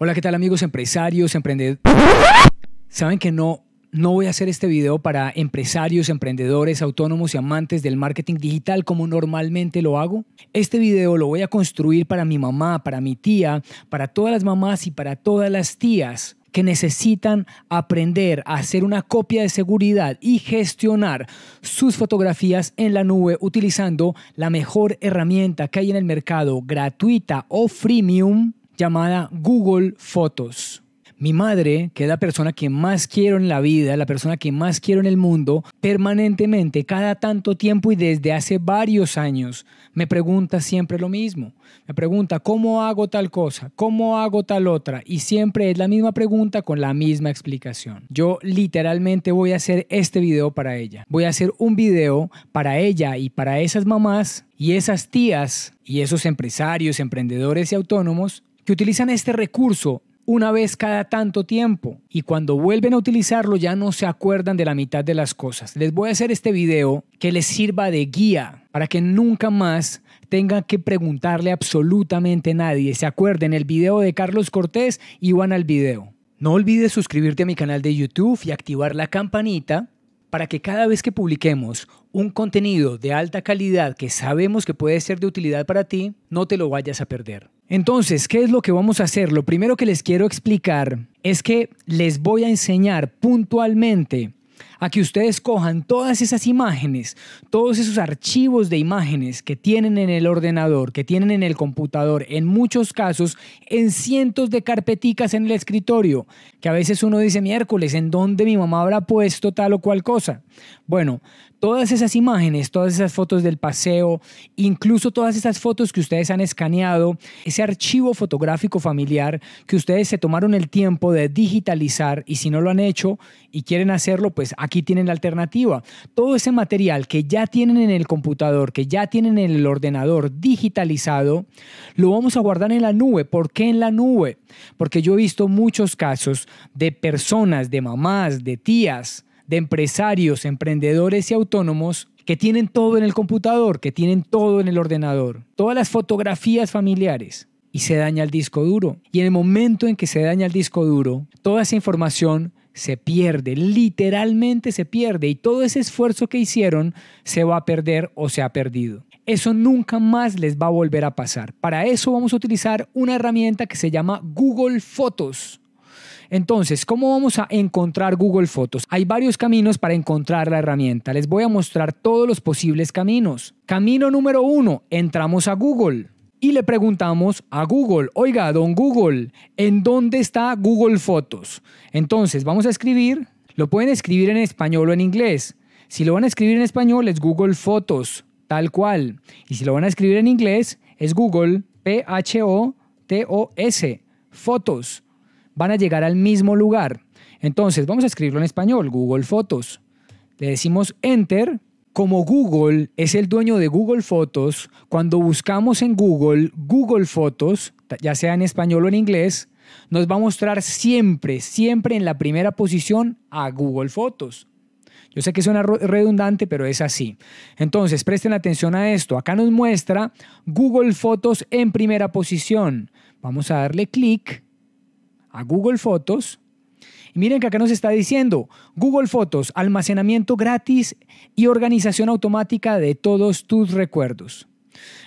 Hola, ¿qué tal amigos empresarios, emprendedores? Saben que no, no voy a hacer este video para empresarios, emprendedores, autónomos y amantes del marketing digital como normalmente lo hago. Este video lo voy a construir para mi mamá, para mi tía, para todas las mamás y para todas las tías que necesitan aprender a hacer una copia de seguridad y gestionar sus fotografías en la nube utilizando la mejor herramienta que hay en el mercado gratuita o freemium llamada Google Fotos. Mi madre, que es la persona que más quiero en la vida, la persona que más quiero en el mundo, permanentemente, cada tanto tiempo y desde hace varios años, me pregunta siempre lo mismo. Me pregunta, ¿cómo hago tal cosa? ¿Cómo hago tal otra? Y siempre es la misma pregunta con la misma explicación. Yo literalmente voy a hacer este video para ella. Voy a hacer un video para ella y para esas mamás y esas tías y esos empresarios, emprendedores y autónomos que utilizan este recurso una vez cada tanto tiempo y cuando vuelven a utilizarlo ya no se acuerdan de la mitad de las cosas. Les voy a hacer este video que les sirva de guía para que nunca más tengan que preguntarle absolutamente a nadie. Se acuerden el video de Carlos Cortés y van al video. No olvides suscribirte a mi canal de YouTube y activar la campanita para que cada vez que publiquemos un contenido de alta calidad que sabemos que puede ser de utilidad para ti, no te lo vayas a perder. Entonces, ¿qué es lo que vamos a hacer? Lo primero que les quiero explicar es que les voy a enseñar puntualmente a que ustedes cojan todas esas imágenes, todos esos archivos de imágenes que tienen en el ordenador, que tienen en el computador, en muchos casos, en cientos de carpeticas en el escritorio, que a veces uno dice miércoles, ¿en dónde mi mamá habrá puesto tal o cual cosa? Bueno, todas esas imágenes, todas esas fotos del paseo, incluso todas esas fotos que ustedes han escaneado, ese archivo fotográfico familiar que ustedes se tomaron el tiempo de digitalizar y si no lo han hecho y quieren hacerlo, pues Aquí tienen la alternativa. Todo ese material que ya tienen en el computador, que ya tienen en el ordenador digitalizado, lo vamos a guardar en la nube. ¿Por qué en la nube? Porque yo he visto muchos casos de personas, de mamás, de tías, de empresarios, emprendedores y autónomos que tienen todo en el computador, que tienen todo en el ordenador, todas las fotografías familiares y se daña el disco duro. Y en el momento en que se daña el disco duro, toda esa información se pierde, literalmente se pierde y todo ese esfuerzo que hicieron se va a perder o se ha perdido. Eso nunca más les va a volver a pasar. Para eso vamos a utilizar una herramienta que se llama Google Fotos. Entonces, ¿cómo vamos a encontrar Google Fotos? Hay varios caminos para encontrar la herramienta. Les voy a mostrar todos los posibles caminos. Camino número uno, entramos a Google y le preguntamos a Google, oiga, don Google, ¿en dónde está Google Fotos? Entonces, vamos a escribir, lo pueden escribir en español o en inglés. Si lo van a escribir en español es Google Fotos, tal cual. Y si lo van a escribir en inglés es Google P-H-O-T-O-S, Fotos. Van a llegar al mismo lugar. Entonces, vamos a escribirlo en español, Google Fotos. Le decimos Enter como Google es el dueño de Google Fotos, cuando buscamos en Google Google Fotos, ya sea en español o en inglés, nos va a mostrar siempre, siempre en la primera posición a Google Fotos. Yo sé que suena redundante, pero es así. Entonces, presten atención a esto. Acá nos muestra Google Fotos en primera posición. Vamos a darle clic a Google Fotos miren que acá nos está diciendo Google Fotos, almacenamiento gratis y organización automática de todos tus recuerdos.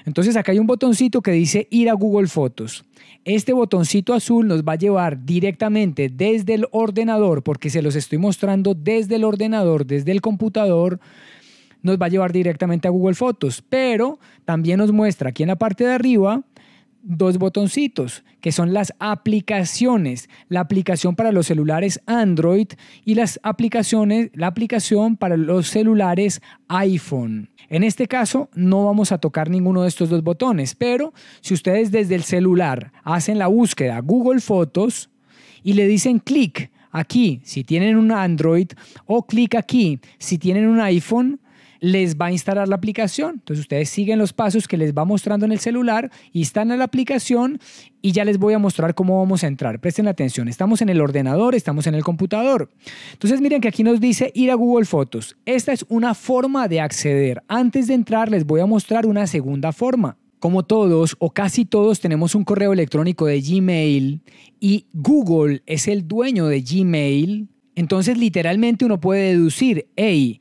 Entonces acá hay un botoncito que dice ir a Google Fotos. Este botoncito azul nos va a llevar directamente desde el ordenador, porque se los estoy mostrando desde el ordenador, desde el computador, nos va a llevar directamente a Google Fotos, pero también nos muestra aquí en la parte de arriba dos botoncitos, que son las aplicaciones, la aplicación para los celulares Android y las aplicaciones, la aplicación para los celulares iPhone. En este caso no vamos a tocar ninguno de estos dos botones, pero si ustedes desde el celular hacen la búsqueda Google Fotos y le dicen clic aquí si tienen un Android o clic aquí si tienen un iPhone, les va a instalar la aplicación. Entonces ustedes siguen los pasos que les va mostrando en el celular, en la aplicación y ya les voy a mostrar cómo vamos a entrar. Presten atención, estamos en el ordenador, estamos en el computador. Entonces miren que aquí nos dice ir a Google Fotos. Esta es una forma de acceder. Antes de entrar les voy a mostrar una segunda forma. Como todos o casi todos tenemos un correo electrónico de Gmail y Google es el dueño de Gmail, entonces literalmente uno puede deducir, hey,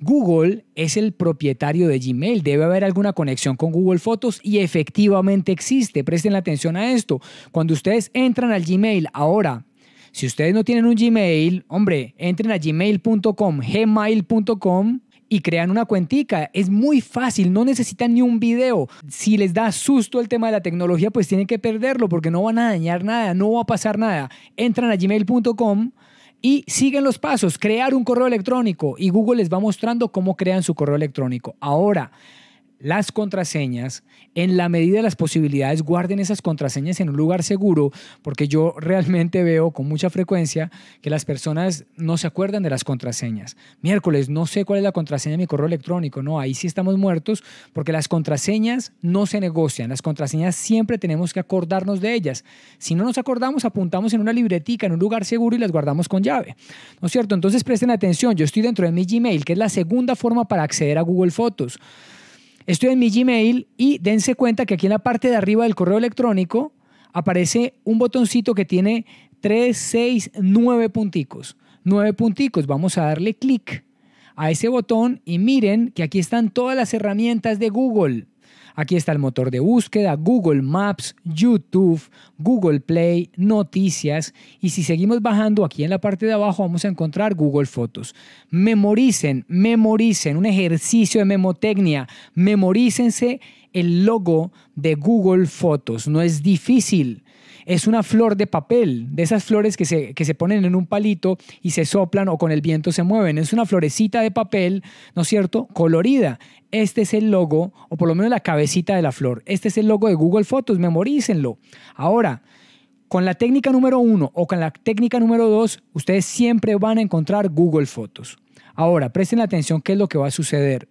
Google es el propietario de Gmail, debe haber alguna conexión con Google Fotos y efectivamente existe. Presten atención a esto. Cuando ustedes entran al Gmail ahora, si ustedes no tienen un Gmail, hombre, entren a gmail.com, gmail.com y crean una cuentica. Es muy fácil, no necesitan ni un video. Si les da susto el tema de la tecnología, pues tienen que perderlo porque no van a dañar nada, no va a pasar nada. Entran a gmail.com y siguen los pasos, crear un correo electrónico y Google les va mostrando cómo crean su correo electrónico. Ahora, las contraseñas, en la medida de las posibilidades, guarden esas contraseñas en un lugar seguro, porque yo realmente veo con mucha frecuencia que las personas no se acuerdan de las contraseñas. Miércoles, no sé cuál es la contraseña de mi correo electrónico, no, ahí sí estamos muertos, porque las contraseñas no se negocian, las contraseñas siempre tenemos que acordarnos de ellas. Si no nos acordamos, apuntamos en una libretica, en un lugar seguro y las guardamos con llave, ¿no es cierto? Entonces presten atención, yo estoy dentro de mi Gmail, que es la segunda forma para acceder a Google Fotos. Estoy en mi Gmail y dense cuenta que aquí en la parte de arriba del correo electrónico aparece un botoncito que tiene 3, 6, 9 punticos. 9 punticos. Vamos a darle clic a ese botón y miren que aquí están todas las herramientas de Google. Aquí está el motor de búsqueda, Google Maps, YouTube, Google Play, noticias y si seguimos bajando aquí en la parte de abajo vamos a encontrar Google Fotos. Memoricen, memoricen, un ejercicio de memotecnia, memorícense el logo de Google Fotos, no es difícil es una flor de papel, de esas flores que se, que se, ponen en un palito y se soplan o con el viento se mueven. Es una florecita de papel, ¿no es cierto?, colorida. Este es el logo, o por lo menos la cabecita de la flor. Este es el logo de Google Fotos, memorícenlo. Ahora, con la técnica número uno o con la técnica número dos, ustedes siempre van a encontrar Google Fotos. Ahora, presten atención qué es lo que va a suceder.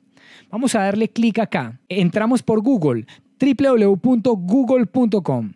Vamos a darle clic acá. Entramos por Google, www.google.com.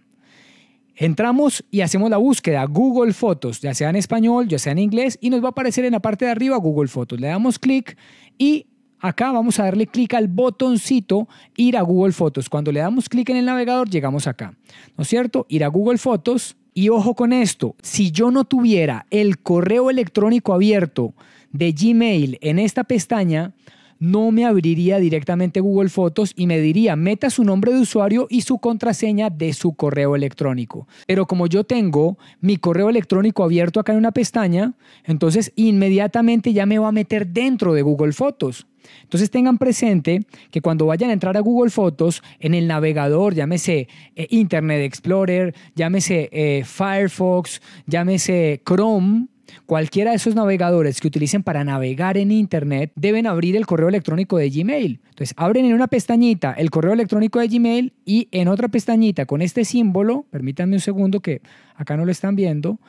Entramos y hacemos la búsqueda Google Fotos, ya sea en español, ya sea en inglés, y nos va a aparecer en la parte de arriba Google Fotos. Le damos clic y acá vamos a darle clic al botoncito ir a Google Fotos. Cuando le damos clic en el navegador, llegamos acá, ¿no es cierto? Ir a Google Fotos. Y ojo con esto, si yo no tuviera el correo electrónico abierto de Gmail en esta pestaña, no me abriría directamente Google Fotos y me diría meta su nombre de usuario y su contraseña de su correo electrónico. Pero como yo tengo mi correo electrónico abierto acá en una pestaña, entonces inmediatamente ya me va a meter dentro de Google Fotos. Entonces tengan presente que cuando vayan a entrar a Google Fotos, en el navegador, llámese eh, Internet Explorer, llámese eh, Firefox, llámese Chrome, Cualquiera de esos navegadores que utilicen para navegar en Internet deben abrir el correo electrónico de Gmail. Entonces, abren en una pestañita el correo electrónico de Gmail y en otra pestañita con este símbolo, permítanme un segundo que acá no lo están viendo,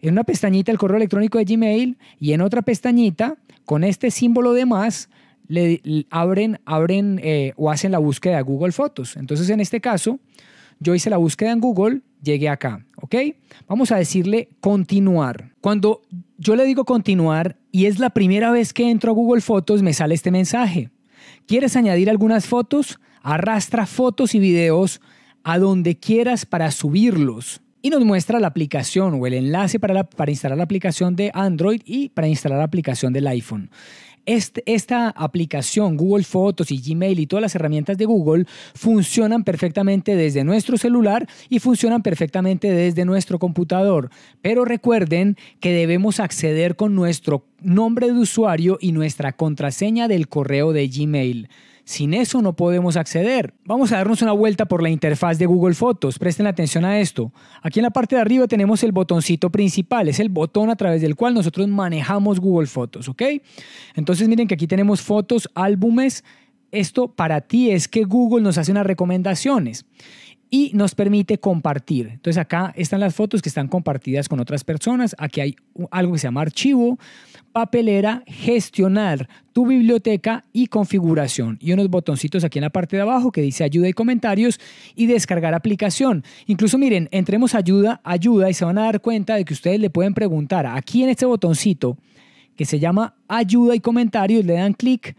en una pestañita el correo electrónico de Gmail y en otra pestañita con este símbolo de más le, abren, abren eh, o hacen la búsqueda de Google Fotos. Entonces, en este caso, yo hice la búsqueda en Google, llegué acá, ¿ok? Vamos a decirle continuar. Cuando yo le digo continuar y es la primera vez que entro a Google Fotos, me sale este mensaje. ¿Quieres añadir algunas fotos? Arrastra fotos y videos a donde quieras para subirlos. Y nos muestra la aplicación o el enlace para, para instalar la aplicación de Android y para instalar la aplicación del iPhone. Este, esta aplicación, Google Fotos y Gmail y todas las herramientas de Google funcionan perfectamente desde nuestro celular y funcionan perfectamente desde nuestro computador. Pero recuerden que debemos acceder con nuestro nombre de usuario y nuestra contraseña del correo de Gmail. Sin eso no podemos acceder. Vamos a darnos una vuelta por la interfaz de Google Fotos. Presten atención a esto. Aquí en la parte de arriba tenemos el botoncito principal. Es el botón a través del cual nosotros manejamos Google Fotos, ¿ok? Entonces miren que aquí tenemos fotos, álbumes. Esto para ti es que Google nos hace unas recomendaciones y nos permite compartir. Entonces acá están las fotos que están compartidas con otras personas. Aquí hay algo que se llama archivo papelera, gestionar tu biblioteca y configuración. Y unos botoncitos aquí en la parte de abajo que dice ayuda y comentarios y descargar aplicación. Incluso miren, entremos ayuda, ayuda y se van a dar cuenta de que ustedes le pueden preguntar aquí en este botoncito que se llama ayuda y comentarios, le dan clic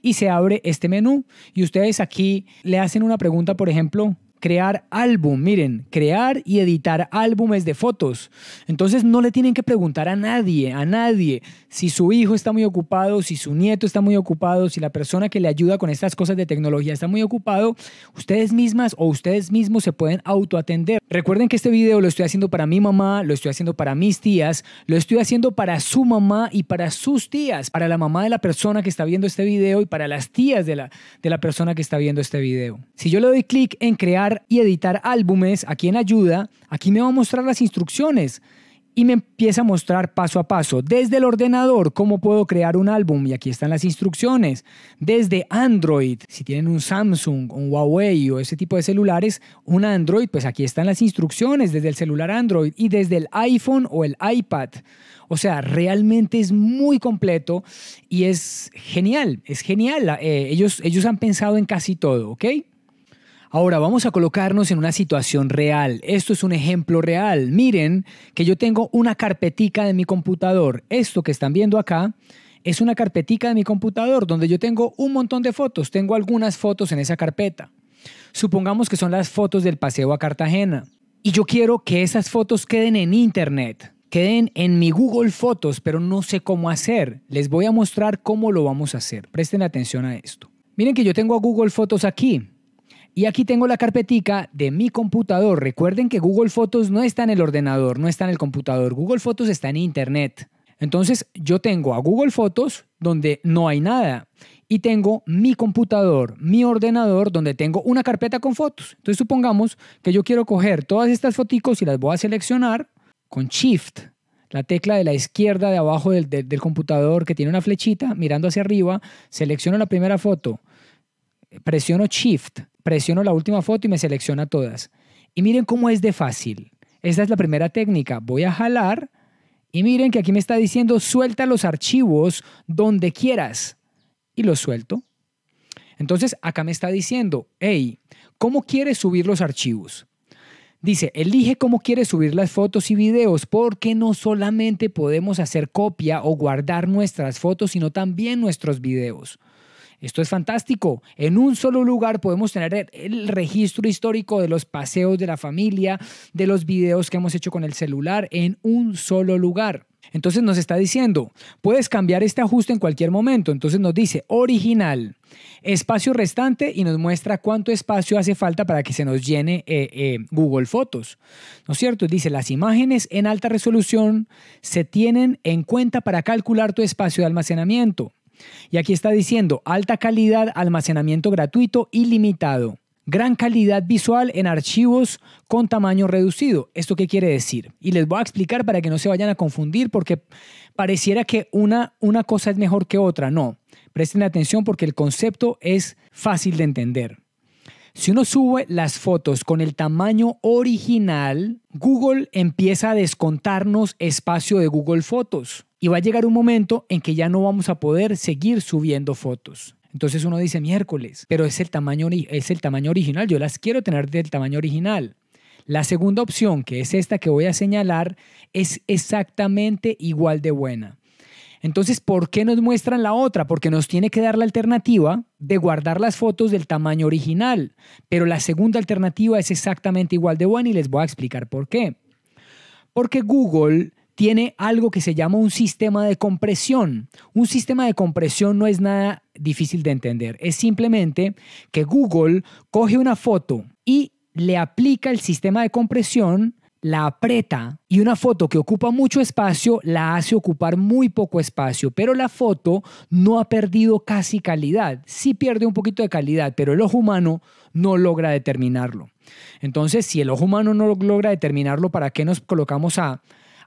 y se abre este menú y ustedes aquí le hacen una pregunta, por ejemplo, crear álbum. Miren, crear y editar álbumes de fotos. Entonces no le tienen que preguntar a nadie, a nadie, si su hijo está muy ocupado, si su nieto está muy ocupado, si la persona que le ayuda con estas cosas de tecnología está muy ocupado. Ustedes mismas o ustedes mismos se pueden autoatender. Recuerden que este video lo estoy haciendo para mi mamá, lo estoy haciendo para mis tías, lo estoy haciendo para su mamá y para sus tías, para la mamá de la persona que está viendo este video y para las tías de la, de la persona que está viendo este video. Si yo le doy clic en crear y editar álbumes, aquí en ayuda, aquí me va a mostrar las instrucciones y me empieza a mostrar paso a paso desde el ordenador cómo puedo crear un álbum y aquí están las instrucciones. Desde Android, si tienen un Samsung, un Huawei o ese tipo de celulares, un Android, pues aquí están las instrucciones desde el celular Android y desde el iPhone o el iPad. O sea, realmente es muy completo y es genial, es genial. Eh, ellos, ellos han pensado en casi todo, ¿ok? Ahora vamos a colocarnos en una situación real. Esto es un ejemplo real. Miren que yo tengo una carpetica de mi computador. Esto que están viendo acá es una carpetica de mi computador donde yo tengo un montón de fotos. Tengo algunas fotos en esa carpeta. Supongamos que son las fotos del paseo a Cartagena. Y yo quiero que esas fotos queden en internet, queden en mi Google Fotos, pero no sé cómo hacer. Les voy a mostrar cómo lo vamos a hacer. Presten atención a esto. Miren que yo tengo a Google Fotos aquí. Y aquí tengo la carpetica de mi computador. Recuerden que Google Fotos no está en el ordenador, no está en el computador. Google Fotos está en Internet. Entonces yo tengo a Google Fotos donde no hay nada y tengo mi computador, mi ordenador donde tengo una carpeta con fotos. Entonces supongamos que yo quiero coger todas estas foticos y las voy a seleccionar con Shift, la tecla de la izquierda de abajo del, del computador que tiene una flechita mirando hacia arriba, selecciono la primera foto, presiono Shift, presiono la última foto y me selecciona todas. Y miren cómo es de fácil. Esta es la primera técnica. Voy a jalar y miren que aquí me está diciendo suelta los archivos donde quieras. Y los suelto. Entonces acá me está diciendo, hey, ¿cómo quieres subir los archivos? Dice, elige cómo quieres subir las fotos y videos porque no solamente podemos hacer copia o guardar nuestras fotos, sino también nuestros videos. Esto es fantástico. En un solo lugar podemos tener el registro histórico de los paseos de la familia, de los videos que hemos hecho con el celular, en un solo lugar. Entonces nos está diciendo, puedes cambiar este ajuste en cualquier momento. Entonces nos dice original, espacio restante y nos muestra cuánto espacio hace falta para que se nos llene eh, eh, Google Fotos. ¿No es cierto? Dice, las imágenes en alta resolución se tienen en cuenta para calcular tu espacio de almacenamiento. Y aquí está diciendo alta calidad, almacenamiento gratuito ilimitado. Gran calidad visual en archivos con tamaño reducido. ¿Esto qué quiere decir? Y les voy a explicar para que no se vayan a confundir porque pareciera que una, una cosa es mejor que otra. No, presten atención porque el concepto es fácil de entender. Si uno sube las fotos con el tamaño original, Google empieza a descontarnos espacio de Google Fotos y va a llegar un momento en que ya no vamos a poder seguir subiendo fotos. Entonces uno dice miércoles, pero es el tamaño, es el tamaño original, yo las quiero tener del tamaño original. La segunda opción, que es esta que voy a señalar, es exactamente igual de buena. Entonces, ¿por qué nos muestran la otra? Porque nos tiene que dar la alternativa de guardar las fotos del tamaño original, pero la segunda alternativa es exactamente igual de buena y les voy a explicar por qué. Porque Google tiene algo que se llama un sistema de compresión. Un sistema de compresión no es nada difícil de entender, es simplemente que Google coge una foto y le aplica el sistema de compresión la aprieta y una foto que ocupa mucho espacio la hace ocupar muy poco espacio, pero la foto no ha perdido casi calidad. Sí pierde un poquito de calidad, pero el ojo humano no logra determinarlo. Entonces, si el ojo humano no logra determinarlo, ¿para qué nos colocamos a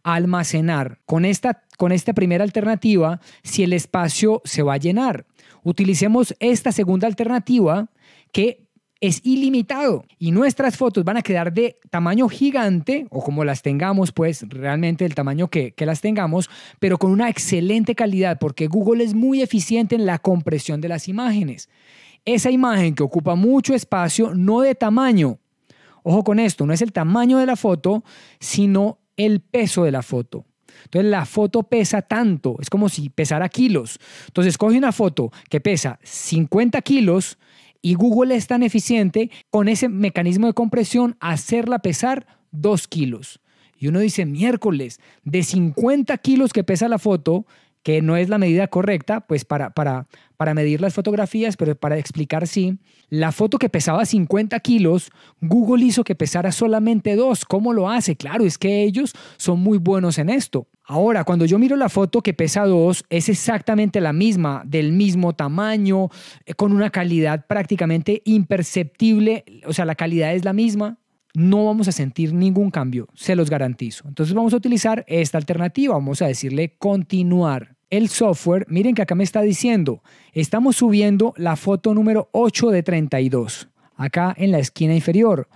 almacenar? Con esta, con esta primera alternativa, si el espacio se va a llenar, utilicemos esta segunda alternativa que es ilimitado y nuestras fotos van a quedar de tamaño gigante o como las tengamos, pues realmente el tamaño que, que, las tengamos, pero con una excelente calidad porque Google es muy eficiente en la compresión de las imágenes. Esa imagen que ocupa mucho espacio, no de tamaño. Ojo con esto, no es el tamaño de la foto, sino el peso de la foto. Entonces la foto pesa tanto, es como si pesara kilos. Entonces coge una foto que pesa 50 kilos y Google es tan eficiente con ese mecanismo de compresión hacerla pesar 2 kilos. Y uno dice, miércoles, de 50 kilos que pesa la foto, que no es la medida correcta, pues para, para, para medir las fotografías, pero para explicar sí, la foto que pesaba 50 kilos, Google hizo que pesara solamente 2. ¿Cómo lo hace? Claro, es que ellos son muy buenos en esto. Ahora, cuando yo miro la foto que pesa 2, es exactamente la misma, del mismo tamaño, eh, con una calidad prácticamente imperceptible, o sea, la calidad es la misma, no vamos a sentir ningún cambio, se los garantizo. Entonces vamos a utilizar esta alternativa, vamos a decirle continuar. El software, miren que acá me está diciendo, estamos subiendo la foto número 8 de 32, acá en la esquina inferior.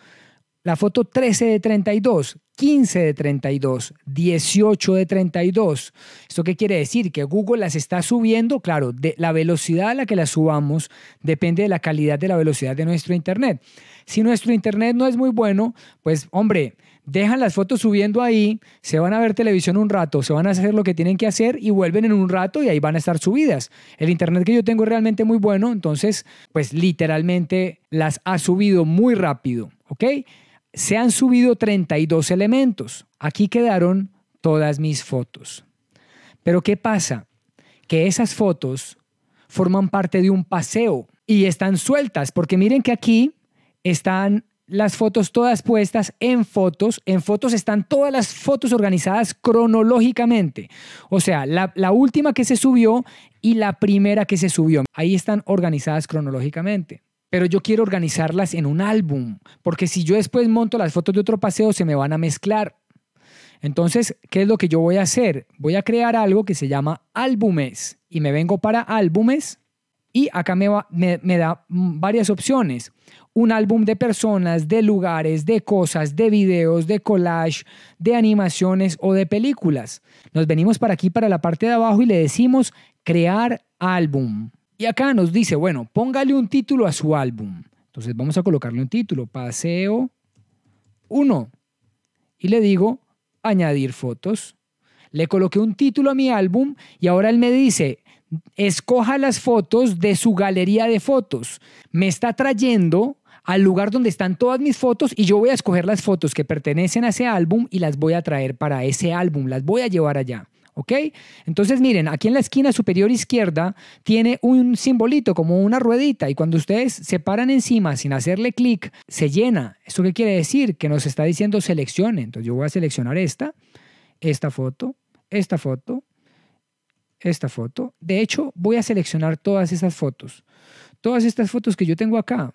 La foto 13 de 32, 15 de 32, 18 de 32. ¿Esto qué quiere decir? Que Google las está subiendo, claro, la velocidad a la que las subamos depende de la calidad de la velocidad de nuestro Internet. Si nuestro Internet no es muy bueno, pues hombre, dejan las fotos subiendo ahí, se van a ver televisión un rato, se van a hacer lo que tienen que hacer y vuelven en un rato y ahí van a estar subidas. El internet que yo tengo es realmente muy bueno, entonces pues literalmente las ha subido muy rápido, ¿ok? Se han subido 32 elementos. Aquí quedaron todas mis fotos. Pero ¿qué pasa? Que esas fotos forman parte de un paseo y están sueltas, porque miren que aquí están las fotos todas puestas en fotos. En fotos están todas las fotos organizadas cronológicamente. O sea, la, la, última que se subió y la primera que se subió. Ahí están organizadas cronológicamente pero yo quiero organizarlas en un álbum, porque si yo después monto las fotos de otro paseo se me van a mezclar. Entonces, ¿qué es lo que yo voy a hacer? Voy a crear algo que se llama álbumes y me vengo para álbumes y acá me, da mm, varias opciones. Un álbum de personas, de lugares, de cosas, de videos, de collage, de animaciones o de películas. Nos venimos para aquí, para la parte de abajo y le decimos crear álbum. Y acá nos dice, bueno, póngale un título a su álbum. Entonces vamos a colocarle un título, Paseo 1. Y le digo, añadir fotos. Le coloqué un título a mi álbum y ahora él me dice, escoja las fotos de su galería de fotos. Me está trayendo al lugar donde están todas mis fotos y yo voy a escoger las fotos que pertenecen a ese álbum y las voy a traer para ese álbum, las voy a llevar allá. ¿ok? Entonces miren, aquí en la esquina superior izquierda tiene un simbolito como una ruedita y cuando ustedes se paran encima sin hacerle clic, se llena. ¿eso qué quiere decir? Que nos está diciendo seleccione. Entonces yo voy a seleccionar esta, esta foto, esta foto, esta foto. De hecho, voy a seleccionar todas esas fotos. Todas estas fotos que yo tengo acá,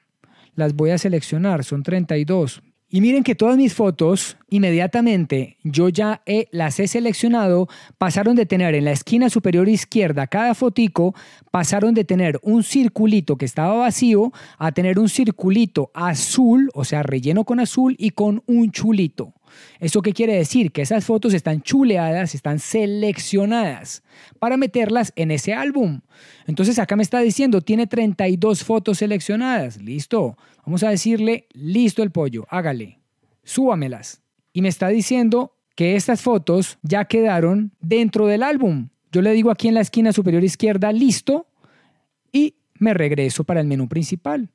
las voy a seleccionar, son 32. Y miren que todas mis fotos, inmediatamente, yo ya las he seleccionado, pasaron de tener en la esquina superior izquierda cada fotico, pasaron de tener un circulito que estaba vacío a tener un circulito azul, o sea, relleno con azul y con un chulito. ¿Eso qué quiere decir? Que esas fotos están chuleadas, están seleccionadas para meterlas en ese álbum. Entonces acá me está diciendo, tiene 32 fotos seleccionadas. Listo. Vamos a decirle, listo el pollo, hágale, súbamelas. Y me está diciendo que estas fotos ya quedaron dentro del álbum. Yo le digo aquí en la esquina superior izquierda, listo, y me regreso para el menú principal.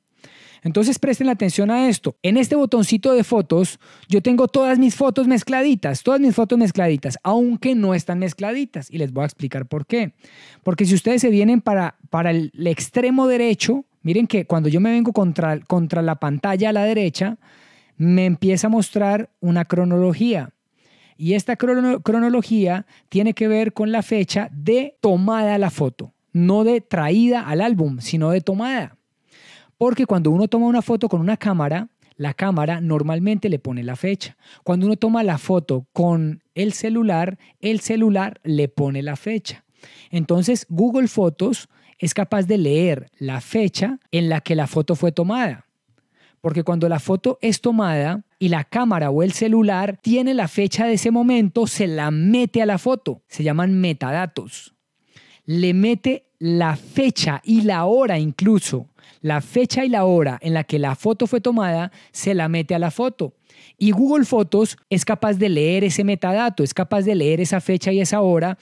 Entonces presten atención a esto. En este botoncito de fotos, yo tengo todas mis fotos mezcladitas, todas mis fotos mezcladitas, aunque no están mezcladitas. Y les voy a explicar por qué. Porque si ustedes se vienen para, para el, extremo derecho, miren que cuando yo me vengo contra, contra la pantalla a la derecha, me empieza a mostrar una cronología. Y esta cronología tiene que ver con la fecha de tomada la foto, no de traída al álbum, sino de tomada. Porque cuando uno toma una foto con una cámara, la cámara normalmente le pone la fecha. Cuando uno toma la foto con el celular, el celular le pone la fecha. Entonces, Google Fotos es capaz de leer la fecha en la que la foto fue tomada. Porque cuando la foto es tomada y la cámara o el celular tiene la fecha de ese momento, se la mete a la foto. Se llaman metadatos. Le mete la fecha y la hora incluso la fecha y la hora en la que la foto fue tomada, se la mete a la foto. Y Google Fotos es capaz de leer ese metadato, es capaz de leer esa fecha y esa hora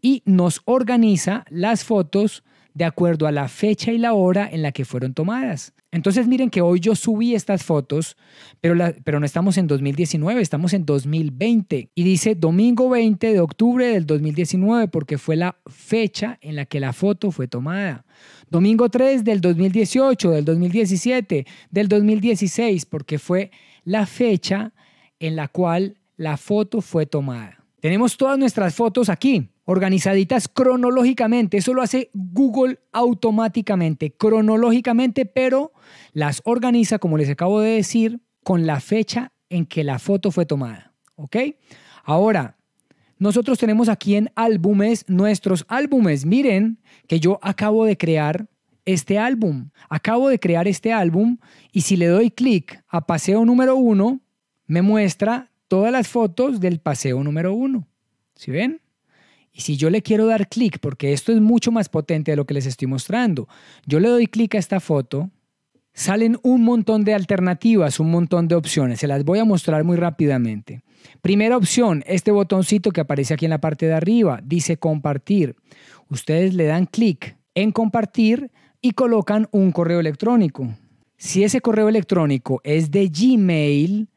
y nos organiza las fotos de acuerdo a la fecha y la hora en la que fueron tomadas. Entonces miren que hoy yo subí estas fotos, pero, pero no estamos en 2019, estamos en 2020. Y dice domingo 20 de octubre del 2019 porque fue la fecha en la que la foto fue tomada. Domingo 3 del 2018, del 2017, del 2016 porque fue la fecha en la cual la foto fue tomada. Tenemos todas nuestras fotos aquí organizaditas cronológicamente. Eso lo hace Google automáticamente, cronológicamente, pero las organiza, como les acabo de decir, con la fecha en que la foto fue tomada. ¿Ok? Ahora, nosotros tenemos aquí en álbumes nuestros álbumes. Miren que yo acabo de crear este álbum. Acabo de crear este álbum y si le doy clic a paseo número uno, me muestra todas las fotos del paseo número uno. ¿Sí ven? Y si yo le quiero dar clic, porque esto es mucho más potente de lo que les estoy mostrando, yo le doy clic a esta foto, salen un montón de alternativas, un montón de opciones. Se las voy a mostrar muy rápidamente. Primera opción, este botoncito que aparece aquí en la parte de arriba, dice compartir. Ustedes le dan clic en compartir y colocan un correo electrónico. Si ese correo electrónico es de Gmail,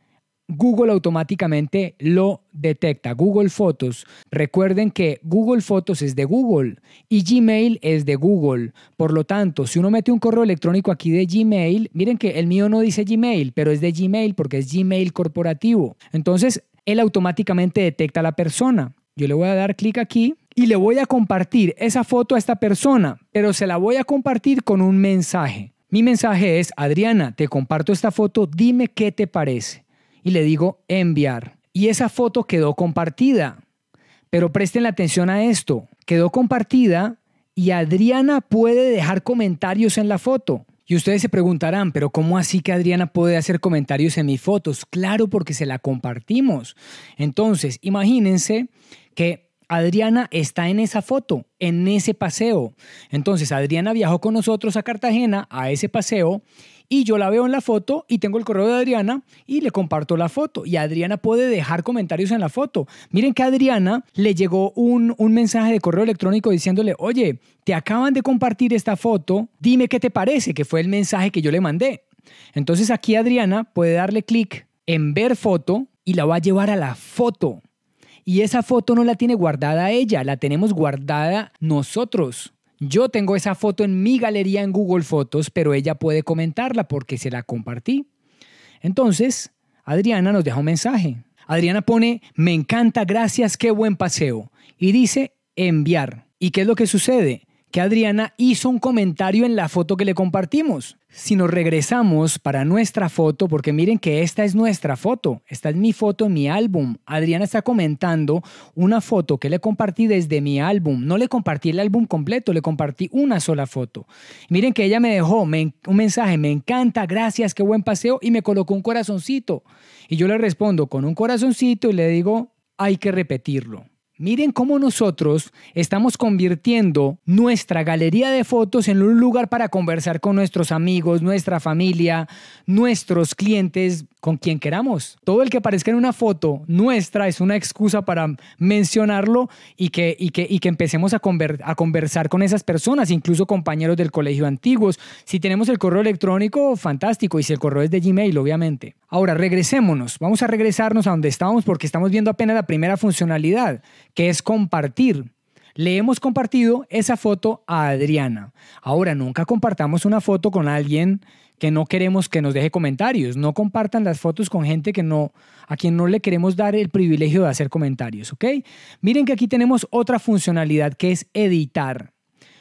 Google automáticamente lo detecta. Google Fotos. Recuerden que Google Fotos es de Google y Gmail es de Google. Por lo tanto, si uno mete un correo electrónico aquí de Gmail, miren que el mío no dice Gmail, pero es de Gmail porque es Gmail corporativo. Entonces, él automáticamente detecta a la persona. Yo le voy a dar clic aquí y le voy a compartir esa foto a esta persona, pero se la voy a compartir con un mensaje. Mi mensaje es, Adriana, te comparto esta foto, dime qué te parece y le digo enviar. Y esa foto quedó compartida. Pero presten la atención a esto. Quedó compartida y Adriana puede dejar comentarios en la foto. Y ustedes se preguntarán, pero ¿cómo así que Adriana puede hacer comentarios en mis fotos? Claro, porque se la compartimos. Entonces, imagínense que Adriana está en esa foto, en ese paseo. Entonces, Adriana viajó con nosotros a Cartagena a ese paseo y yo la veo en la foto y tengo el correo de Adriana y le comparto la foto y Adriana puede dejar comentarios en la foto. Miren que a Adriana le llegó un, un mensaje de correo electrónico diciéndole, oye, te acaban de compartir esta foto, dime qué te parece, que fue el mensaje que yo le mandé. Entonces aquí Adriana puede darle clic en ver foto y la va a llevar a la foto. Y esa foto no la tiene guardada ella, la tenemos guardada nosotros. Yo tengo esa foto en mi galería en Google Fotos, pero ella puede comentarla porque se la compartí. Entonces, Adriana nos deja un mensaje. Adriana pone, me encanta, gracias, qué buen paseo. Y dice, enviar. ¿Y qué es lo que sucede? que Adriana hizo un comentario en la foto que le compartimos. Si nos regresamos para nuestra foto, porque miren que esta es nuestra foto, esta es mi foto en mi álbum. Adriana está comentando una foto que le compartí desde mi álbum. No le compartí el álbum completo, le compartí una sola foto. Miren que ella me dejó un mensaje, me encanta, gracias, qué buen paseo, y me colocó un corazoncito. Y yo le respondo con un corazoncito y le digo, hay que repetirlo. Miren cómo nosotros estamos convirtiendo nuestra galería de fotos en un lugar para conversar con nuestros amigos, nuestra familia, nuestros clientes, con quien queramos. Todo el que aparezca en una foto nuestra es una excusa para mencionarlo y que, y que, empecemos a, a conversar con esas personas, incluso compañeros del colegio antiguos. Si tenemos el correo electrónico, fantástico. Y si el correo es de Gmail, obviamente. Ahora, regresémonos, vamos a regresarnos a donde estábamos porque estamos viendo apenas la primera funcionalidad, que es compartir. Le hemos compartido esa foto a Adriana. Ahora, nunca compartamos una foto con alguien que no queremos que nos deje comentarios. No compartan las fotos con gente que no, a quien no le queremos dar el privilegio de hacer comentarios, ¿ok? Miren que aquí tenemos otra funcionalidad que es editar.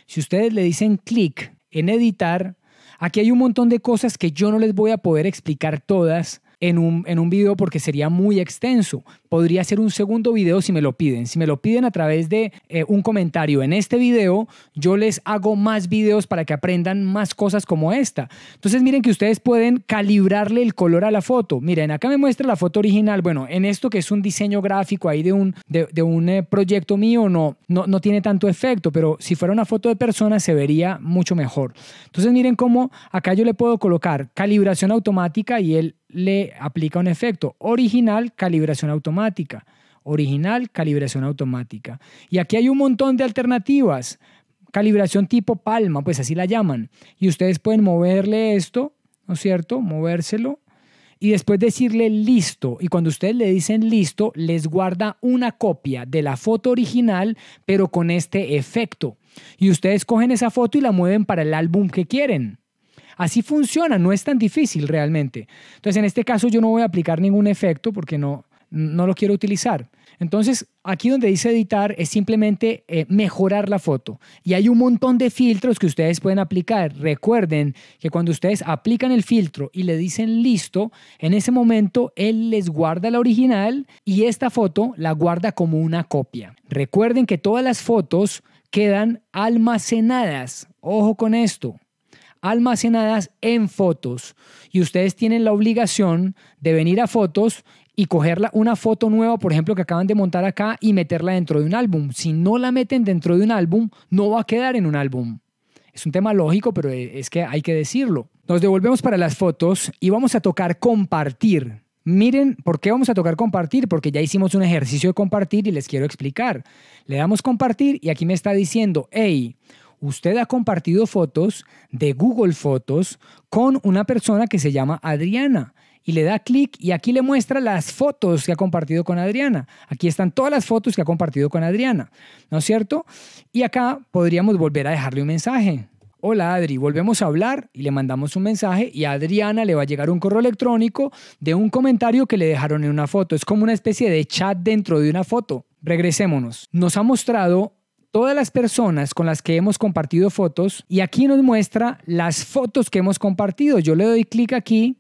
Si ustedes le dicen clic en editar, Aquí hay un montón de cosas que yo no les voy a poder explicar todas en un, en un video porque sería muy extenso, podría hacer un segundo video si me lo piden. Si me lo piden a través de eh, un comentario en este video, yo les hago más videos para que aprendan más cosas como esta. Entonces miren que ustedes pueden calibrarle el color a la foto. Miren, acá me muestra la foto original. Bueno, en esto que es un diseño gráfico ahí de un, de, un eh, proyecto mío, no, no, no tiene tanto efecto, pero si fuera una foto de persona se vería mucho mejor. Entonces miren cómo acá yo le puedo colocar calibración automática y él le aplica un efecto original, calibración automática automática. Original, calibración automática. Y aquí hay un montón de alternativas. Calibración tipo palma, pues así la llaman. Y ustedes pueden moverle esto, ¿no es cierto? Movérselo. Y después decirle listo. Y cuando ustedes le dicen listo, les guarda una copia de la foto original, pero con este efecto. Y ustedes cogen esa foto y la mueven para el álbum que quieren. Así funciona, no es tan difícil realmente. Entonces, en este caso yo no voy a aplicar ningún efecto porque no, no lo quiero utilizar. Entonces, aquí donde dice editar es simplemente eh, mejorar la foto. Y hay un montón de filtros que ustedes pueden aplicar. Recuerden que cuando ustedes aplican el filtro y le dicen listo, en ese momento él les guarda la original y esta foto la guarda como una copia. Recuerden que todas las fotos quedan almacenadas. Ojo con esto almacenadas en fotos y ustedes tienen la obligación de venir a fotos y cogerla una foto nueva, por ejemplo, que acaban de montar acá y meterla dentro de un álbum. Si no la meten dentro de un álbum, no va a quedar en un álbum. Es un tema lógico, pero e, es que hay que decirlo. Nos devolvemos para las fotos y vamos a tocar compartir. Miren, ¿por qué vamos a tocar compartir? Porque ya hicimos un ejercicio de compartir y les quiero explicar. Le damos compartir y aquí me está diciendo, hey, usted ha compartido fotos de Google Fotos con una persona que se llama Adriana y le da clic y aquí le muestra las fotos que ha compartido con Adriana. Aquí están todas las fotos que ha compartido con Adriana, ¿no es cierto? Y acá podríamos volver a dejarle un mensaje. Hola Adri, volvemos a hablar y le mandamos un mensaje y Adriana le va a llegar un correo electrónico de un comentario que le dejaron en una foto. Es como una especie de chat dentro de una foto. Regresémonos. Nos ha mostrado todas las personas con las que hemos compartido fotos y aquí nos muestra las fotos que hemos compartido. Yo le doy clic aquí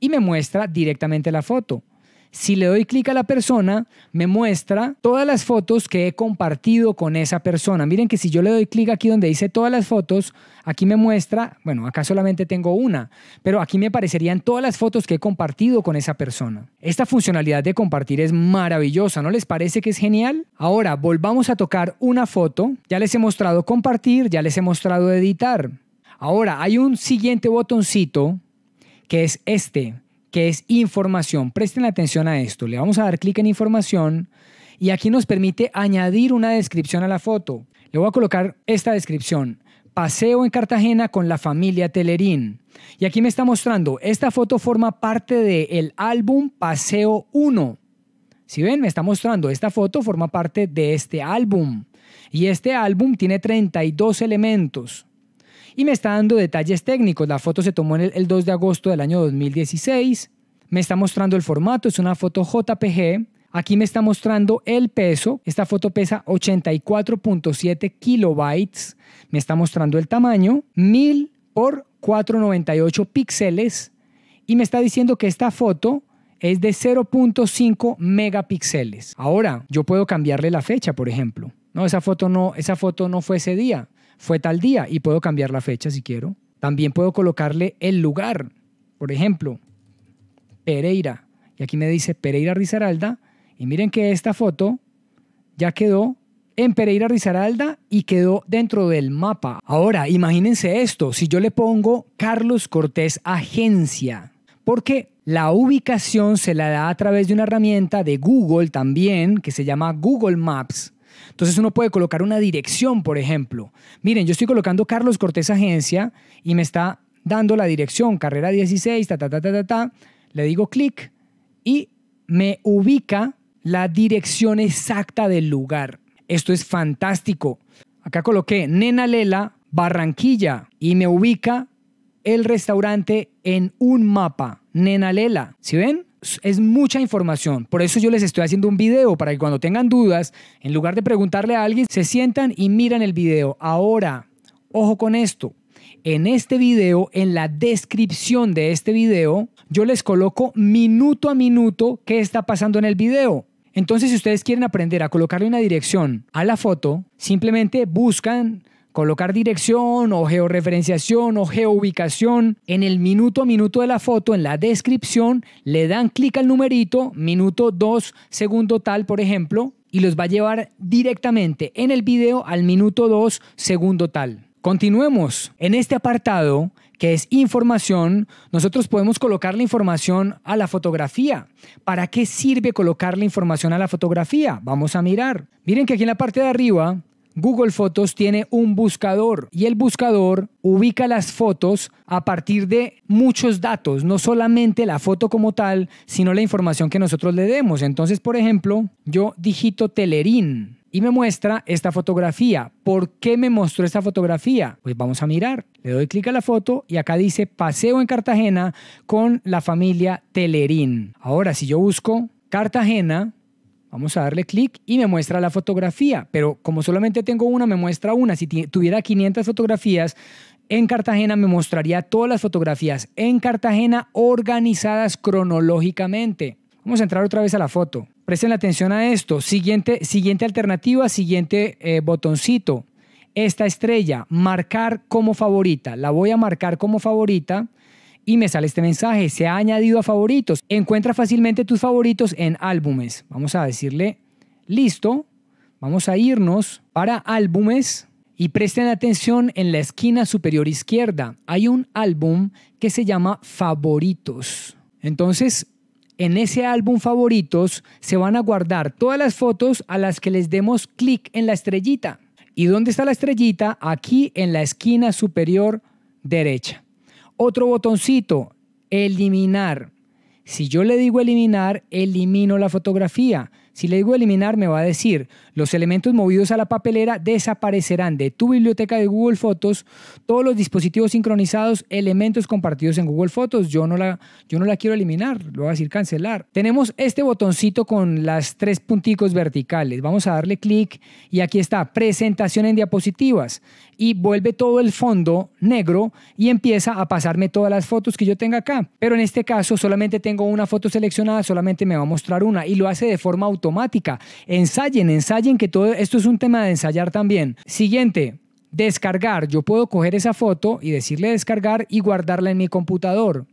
y me muestra directamente la foto. Si le doy clic a la persona, me muestra todas las fotos que he compartido con esa persona. Miren que si yo le doy clic aquí donde dice todas las fotos, aquí me muestra, bueno, acá solamente tengo una, pero aquí me aparecerían todas las fotos que he compartido con esa persona. Esta funcionalidad de compartir es maravillosa, ¿no les parece que es genial? Ahora, volvamos a tocar una foto. Ya les he mostrado compartir, ya les he mostrado editar. Ahora, hay un siguiente botoncito que es este, que es información. Presten atención a esto. Le vamos a dar clic en información y aquí nos permite añadir una descripción a la foto. Le voy a colocar esta descripción. Paseo en Cartagena con la familia Telerín. Y aquí me está mostrando, esta foto forma parte del el álbum Paseo 1. Si ven, me está mostrando, esta foto forma parte de este álbum. Y este álbum tiene 32 elementos. Y me está dando detalles técnicos. La foto se tomó el, 2 de agosto del año 2016. Me está mostrando el formato, es una foto JPG. Aquí me está mostrando el peso. Esta foto pesa 84.7 kilobytes. Me está mostrando el tamaño, 1000 por 498 píxeles. Y me está diciendo que esta foto es de 0.5 megapíxeles. Ahora, yo puedo cambiarle la fecha, por ejemplo. No, esa foto no, esa foto no fue ese día fue tal día y puedo cambiar la fecha si quiero. También puedo colocarle el lugar, por ejemplo, Pereira. Y aquí me dice Pereira Risaralda. Y miren que esta foto ya quedó en Pereira Risaralda y quedó dentro del mapa. Ahora, imagínense esto, si yo le pongo Carlos Cortés Agencia, porque la ubicación se la da a través de una herramienta de Google también, que se llama Google Maps, entonces uno puede colocar una dirección, por ejemplo. Miren, yo estoy colocando Carlos Cortés Agencia y me está dando la dirección, carrera 16, ta, ta, ta, ta, ta, Le digo clic y me ubica la dirección exacta del lugar. Esto es fantástico. Acá coloqué Nena Lela, Barranquilla, y me ubica el restaurante en un mapa. Nenalela, Lela. ¿Sí ven? es mucha información. Por eso yo les estoy haciendo un video para que cuando tengan dudas, en lugar de preguntarle a alguien, se sientan y miran el video. Ahora, ojo con esto. En este video, en la descripción de este video, yo les coloco minuto a minuto qué está pasando en el video. Entonces, si ustedes quieren aprender a colocarle una dirección a la foto, simplemente buscan Colocar dirección o georreferenciación o geoubicación en el minuto a minuto de la foto, en la descripción, le dan clic al numerito, minuto 2, segundo tal, por ejemplo, y los va a llevar directamente en el video al minuto 2, segundo tal. Continuemos. En este apartado, que es información, nosotros podemos colocar la información a la fotografía. ¿Para qué sirve colocar la información a la fotografía? Vamos a mirar. Miren que aquí en la parte de arriba Google Fotos tiene un buscador y el buscador ubica las fotos a partir de muchos datos, no solamente la foto como tal, sino la información que nosotros le demos. Entonces, por ejemplo, yo digito Telerín y me muestra esta fotografía. ¿Por qué me mostró esta fotografía? Pues vamos a mirar. Le doy clic a la foto y acá dice paseo en Cartagena con la familia Telerín. Ahora, si yo busco Cartagena, Vamos a darle clic y me muestra la fotografía, pero como solamente tengo una, me muestra una. Si tuviera 500 fotografías, en Cartagena me mostraría todas las fotografías en Cartagena organizadas cronológicamente. Vamos a entrar otra vez a la foto. Presten atención a esto. Siguiente, siguiente alternativa, siguiente eh, botoncito. Esta estrella, marcar como favorita. La voy a marcar como favorita y me sale este mensaje, se ha añadido a favoritos. Encuentra fácilmente tus favoritos en álbumes. Vamos a decirle, listo, vamos a irnos para álbumes y presten atención en la esquina superior izquierda. Hay un álbum que se llama favoritos. Entonces, en ese álbum favoritos se van a guardar todas las fotos a las que les demos clic en la estrellita. ¿Y dónde está la estrellita? Aquí en la esquina superior derecha. Otro botoncito, eliminar. Si yo le digo eliminar, elimino la fotografía. Si le digo eliminar, me va a decir, los elementos movidos a la papelera desaparecerán de tu biblioteca de Google Fotos, todos los dispositivos sincronizados, elementos compartidos en Google Fotos. Yo no la, yo no la quiero eliminar, lo voy a decir cancelar. Tenemos este botoncito con las tres punticos verticales. Vamos a darle clic y aquí está, presentación en diapositivas y vuelve todo el fondo negro y empieza a pasarme todas las fotos que yo tenga acá. Pero en este caso solamente tengo una foto seleccionada, solamente me va a mostrar una y lo hace de forma automática. Ensayen, ensayen que todo esto es un tema de ensayar también. Siguiente, descargar. Yo puedo coger esa foto y decirle descargar y guardarla en mi computador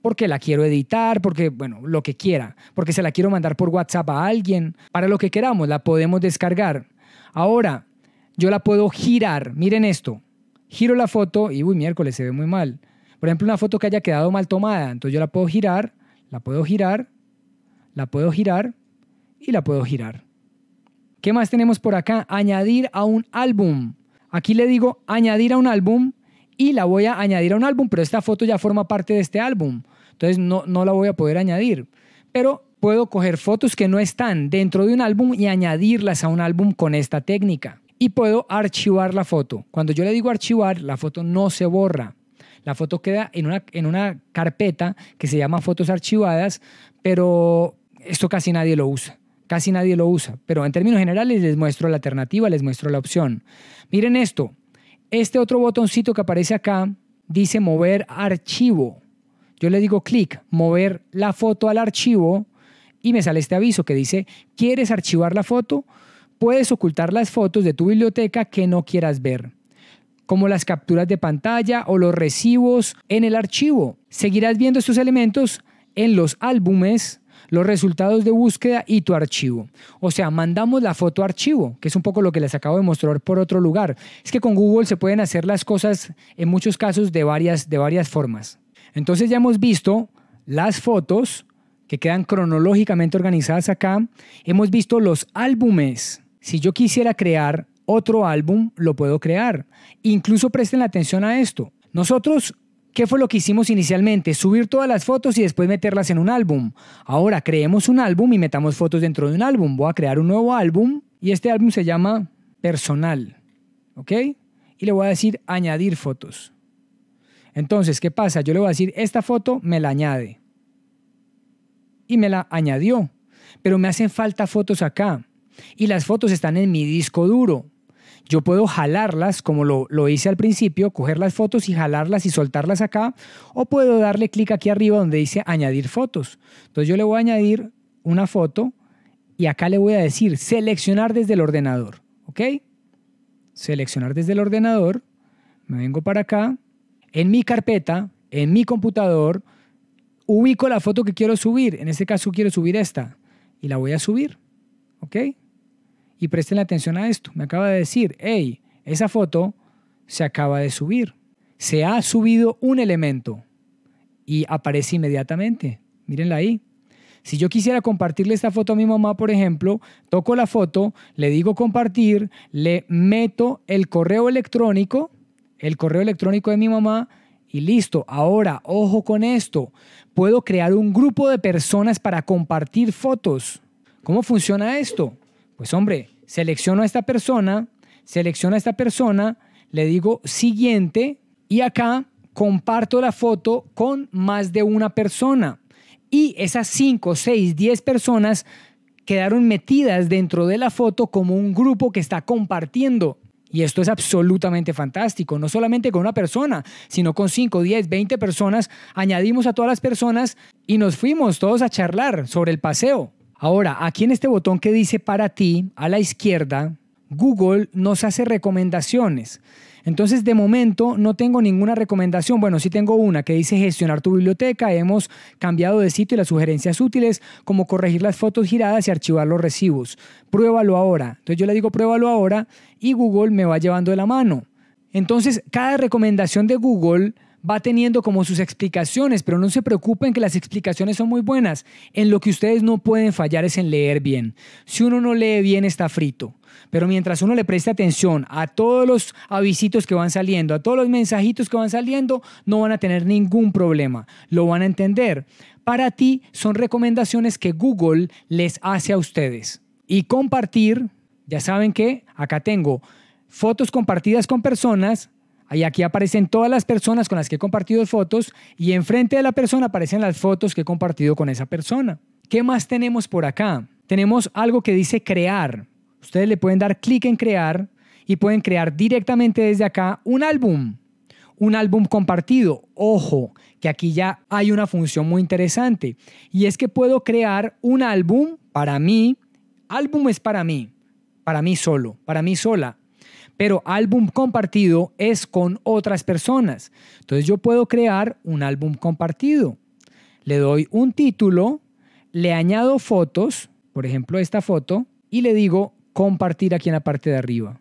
porque la quiero editar, porque, bueno, lo que quiera, porque se la quiero mandar por WhatsApp a alguien, para lo que queramos, la podemos descargar. Ahora, yo la puedo girar. Miren esto. Giro la foto y, uy, miércoles se ve muy mal. Por ejemplo, una foto que haya quedado mal tomada. Entonces yo la puedo girar, la puedo girar, la puedo girar y la puedo girar. ¿Qué más tenemos por acá? Añadir a un álbum. Aquí le digo añadir a un álbum y la voy a añadir a un álbum, pero esta foto ya forma parte de este álbum. Entonces no, no la voy a poder añadir. Pero puedo coger fotos que no están dentro de un álbum y añadirlas a un álbum con esta técnica y puedo archivar la foto. Cuando yo le digo archivar, la foto no se borra. La foto queda en una, en una carpeta que se llama fotos archivadas, pero esto casi nadie lo usa. Casi nadie lo usa. Pero en términos generales les muestro la alternativa, les muestro la opción. Miren esto. Este otro botoncito que aparece acá dice mover archivo. Yo le digo clic, mover la foto al archivo y me sale este aviso que dice, ¿quieres archivar la foto? Puedes ocultar las fotos de tu biblioteca que no quieras ver, como las capturas de pantalla o los recibos en el archivo. Seguirás viendo estos elementos en los álbumes, los resultados de búsqueda y tu archivo. O sea, mandamos la foto archivo, que es un poco lo que les acabo de mostrar por otro lugar. Es que con Google se pueden hacer las cosas en muchos casos de varias, de varias formas. Entonces ya hemos visto las fotos que quedan cronológicamente organizadas acá. Hemos visto los álbumes si yo quisiera crear otro álbum, lo puedo crear. Incluso presten atención a esto. Nosotros ¿Qué fue lo que hicimos inicialmente? Subir todas las fotos y después meterlas en un álbum. Ahora creemos un álbum y metamos fotos dentro de un álbum. Voy a crear un nuevo álbum y este álbum se llama Personal. ¿Ok? Y le voy a decir añadir fotos. Entonces, ¿qué pasa? Yo le voy a decir, esta foto me la añade. Y me la añadió. Pero me hacen falta fotos acá y las fotos están en mi disco duro. Yo puedo jalarlas, como lo, hice al principio, coger las fotos y jalarlas y soltarlas acá, o puedo darle clic aquí arriba donde dice añadir fotos. Entonces yo le voy a añadir una foto y acá le voy a decir seleccionar desde el ordenador, ¿ok? Seleccionar desde el ordenador, me vengo para acá, en mi carpeta, en mi computador, ubico la foto que quiero subir, en este caso quiero subir esta, y la voy a subir, ¿ok? Y presten atención a esto. Me acaba de decir, hey, esa foto se acaba de subir. Se ha subido un elemento y aparece inmediatamente. Mírenla ahí. Si yo quisiera compartirle esta foto a mi mamá, por ejemplo, toco la foto, le digo compartir, le meto el correo electrónico, el correo electrónico de mi mamá y listo. Ahora, ojo con esto, puedo crear un grupo de personas para compartir fotos. ¿Cómo funciona esto? Pues hombre, selecciono a esta persona, selecciono a esta persona, le digo siguiente y acá comparto la foto con más de una persona. Y esas 5, 6, 10 personas quedaron metidas dentro de la foto como un grupo que está compartiendo. Y esto es absolutamente fantástico, no solamente con una persona, sino con 5, 10, 20 personas. Añadimos a todas las personas y nos fuimos todos a charlar sobre el paseo. Ahora, aquí en este botón que dice para ti, a la izquierda, Google nos hace recomendaciones. Entonces, de momento no tengo ninguna recomendación. Bueno, sí tengo una que dice gestionar tu biblioteca. Hemos cambiado de sitio y las sugerencias útiles, como corregir las fotos giradas y archivar los recibos. Pruébalo ahora. Entonces yo le digo pruébalo ahora y Google me va llevando de la mano. Entonces, cada recomendación de Google va teniendo como sus explicaciones, pero no se preocupen que las explicaciones son muy buenas. En lo que ustedes no pueden fallar es en leer bien. Si uno no lee bien está frito. Pero mientras uno le preste atención a todos los avisitos que van saliendo, a todos los mensajitos que van saliendo, no van a tener ningún problema. Lo van a entender. Para ti son recomendaciones que Google les hace a ustedes. Y compartir, ya saben que acá tengo fotos compartidas con personas, y aquí aparecen todas las personas con las que he compartido fotos y enfrente de la persona aparecen las fotos que he compartido con esa persona. ¿Qué más tenemos por acá? Tenemos algo que dice crear. Ustedes le pueden dar clic en crear y pueden crear directamente desde acá un álbum. Un álbum compartido. Ojo, que aquí ya hay una función muy interesante. Y es que puedo crear un álbum para mí. Álbum es para mí. Para mí solo, para mí sola pero álbum compartido es con otras personas. Entonces yo puedo crear un álbum compartido. Le doy un título, le añado fotos, por ejemplo esta foto, y le digo compartir aquí en la parte de arriba.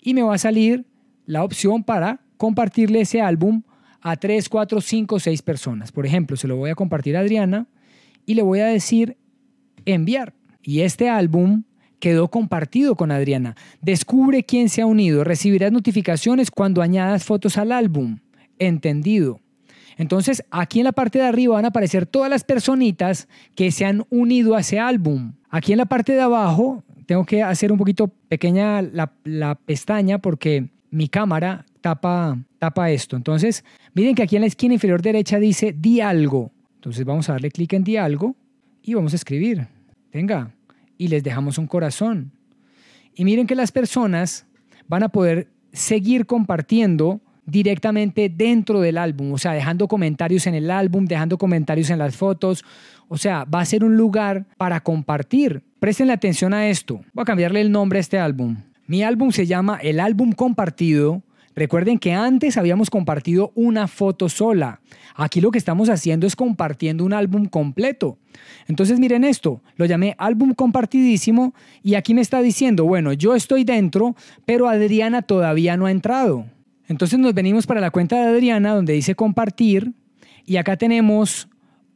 Y me va a salir la opción para compartirle ese álbum a 3, 4, 5, 6 personas. Por ejemplo, se lo voy a compartir a Adriana y le voy a decir enviar. Y este álbum quedó compartido con Adriana. Descubre quién se ha unido. Recibirás notificaciones cuando añadas fotos al álbum. Entendido. Entonces, aquí en la parte de arriba van a aparecer todas las personitas que se han unido a ese álbum. Aquí en la parte de abajo tengo que hacer un poquito pequeña la, pestaña porque mi cámara tapa, tapa esto. Entonces, miren que aquí en la esquina inferior derecha dice di Entonces vamos a darle clic en di y vamos a escribir. Venga, y les dejamos un corazón. Y miren que las personas van a poder seguir compartiendo directamente dentro del álbum, o sea, dejando comentarios en el álbum, dejando comentarios en las fotos, o sea, va a ser un lugar para compartir. Presten atención a esto. Voy a cambiarle el nombre a este álbum. Mi álbum se llama El álbum compartido Recuerden que antes habíamos compartido una foto sola. Aquí lo que estamos haciendo es compartiendo un álbum completo. Entonces miren esto, lo llamé álbum compartidísimo y aquí me está diciendo, bueno, yo estoy dentro, pero Adriana todavía no ha entrado. Entonces nos venimos para la cuenta de Adriana donde dice compartir y acá tenemos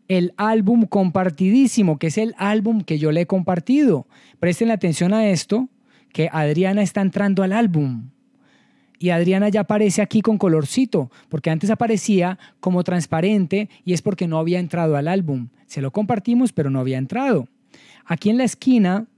el álbum compartidísimo, que es el álbum que yo le he compartido. Presten atención a esto, que Adriana está entrando al álbum. Y Adriana ya aparece aquí con colorcito, porque antes aparecía como transparente y es porque no había entrado al álbum. Se lo compartimos, pero no había entrado. Aquí en la esquina